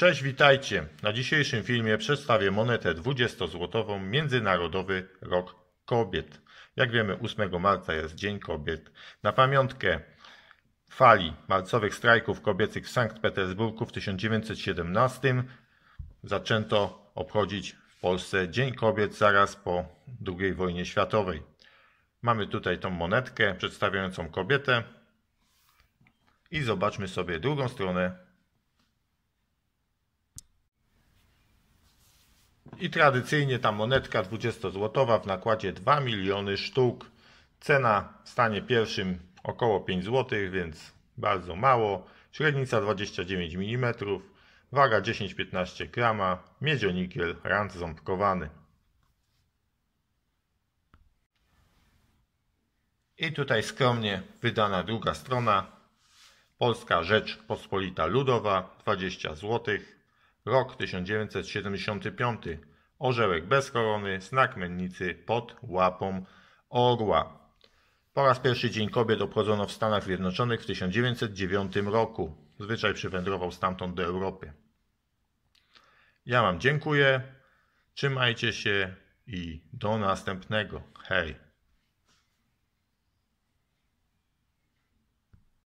Cześć, witajcie! Na dzisiejszym filmie przedstawię monetę 20-złotową Międzynarodowy Rok Kobiet. Jak wiemy, 8 marca jest Dzień Kobiet. Na pamiątkę fali marcowych strajków kobiecych w Sankt Petersburgu w 1917 zaczęto obchodzić w Polsce Dzień Kobiet zaraz po II wojnie światowej. Mamy tutaj tą monetkę przedstawiającą kobietę i zobaczmy sobie drugą stronę I tradycyjnie ta monetka 20-złotowa w nakładzie 2 miliony sztuk. Cena w stanie pierwszym około 5 zł, więc bardzo mało. Średnica 29 mm, waga 10-15 g, miedzionikiel, nikiel rant ząbkowany. I tutaj skromnie wydana druga strona. Polska Rzeczpospolita Ludowa 20 zł. Rok 1975 orzełek bez korony, znak mennicy pod łapą orła. Po raz pierwszy Dzień Kobiet obchodzono w Stanach Zjednoczonych w 1909 roku. Zwyczaj przywędrował stamtąd do Europy. Ja Wam dziękuję, trzymajcie się i do następnego. Hej!